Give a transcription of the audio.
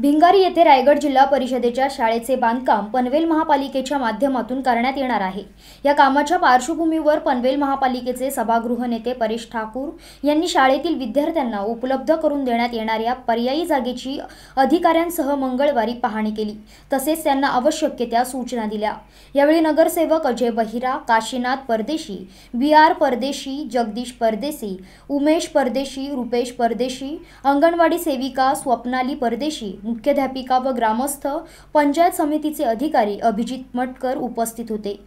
भिंगारी येथे रायगड जिल्हा परिषदेच्या शाळेचे बांधकाम पनवेल महापालिकेच्या माध्यमातून करण्यात येणार आहे या कामाच्या पार्श्वभूमीवर पनवेल महापालिकेचे सभागृह नेते परेश ठाकूर यांनी शाळेतील विद्यार्थ्यांना उपलब्ध करून देण्यात येणाऱ्या पर्यायी जागेची अधिकाऱ्यांसह मंगळवारी पाहणी केली तसेच त्यांना आवश्यक त्या सूचना दिल्या यावेळी नगरसेवक अजय बहिरा काशीनाथ परदेशी बी आर परदेशी जगदीश परदेशी उमेश परदेशी रुपेश परदेशी अंगणवाडी सेविका स्वप्नाली परदेशी मुख्याध्यापिका व ग्रामस्थ पंचायत समितीचे अधिकारी अभिजित मटकर उपस्थित होते